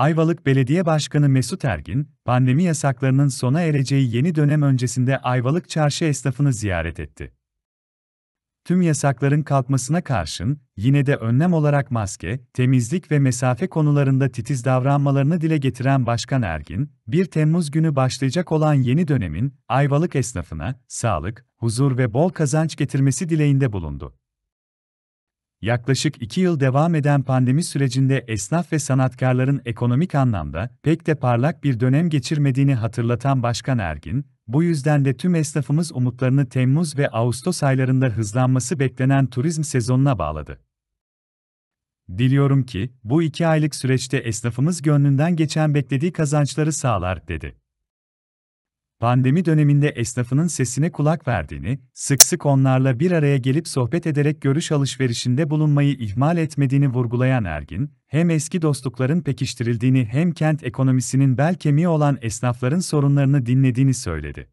Ayvalık Belediye Başkanı Mesut Ergin, pandemi yasaklarının sona ereceği yeni dönem öncesinde Ayvalık Çarşı esnafını ziyaret etti. Tüm yasakların kalkmasına karşın, yine de önlem olarak maske, temizlik ve mesafe konularında titiz davranmalarını dile getiren Başkan Ergin, 1 Temmuz günü başlayacak olan yeni dönemin, Ayvalık esnafına, sağlık, huzur ve bol kazanç getirmesi dileğinde bulundu. Yaklaşık iki yıl devam eden pandemi sürecinde esnaf ve sanatkarların ekonomik anlamda pek de parlak bir dönem geçirmediğini hatırlatan Başkan Ergin, bu yüzden de tüm esnafımız umutlarını Temmuz ve Ağustos aylarında hızlanması beklenen turizm sezonuna bağladı. Diliyorum ki, bu iki aylık süreçte esnafımız gönlünden geçen beklediği kazançları sağlar, dedi pandemi döneminde esnafının sesine kulak verdiğini, sık sık onlarla bir araya gelip sohbet ederek görüş alışverişinde bulunmayı ihmal etmediğini vurgulayan Ergin, hem eski dostlukların pekiştirildiğini hem kent ekonomisinin bel kemiği olan esnafların sorunlarını dinlediğini söyledi.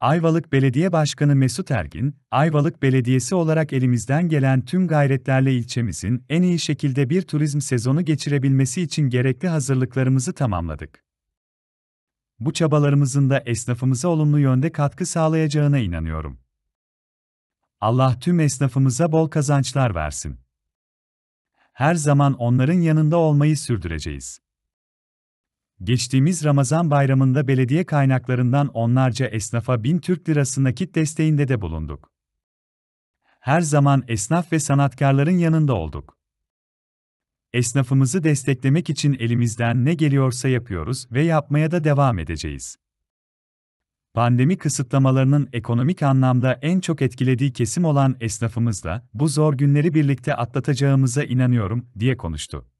Ayvalık Belediye Başkanı Mesut Ergin, Ayvalık Belediyesi olarak elimizden gelen tüm gayretlerle ilçemizin en iyi şekilde bir turizm sezonu geçirebilmesi için gerekli hazırlıklarımızı tamamladık bu çabalarımızın da esnafımıza olumlu yönde katkı sağlayacağına inanıyorum. Allah tüm esnafımıza bol kazançlar versin. Her zaman onların yanında olmayı sürdüreceğiz. Geçtiğimiz Ramazan bayramında belediye kaynaklarından onlarca esnafa bin Türk lirası nakit desteğinde de bulunduk. Her zaman esnaf ve sanatkarların yanında olduk. Esnafımızı desteklemek için elimizden ne geliyorsa yapıyoruz ve yapmaya da devam edeceğiz. Pandemi kısıtlamalarının ekonomik anlamda en çok etkilediği kesim olan esnafımızla bu zor günleri birlikte atlatacağımıza inanıyorum diye konuştu.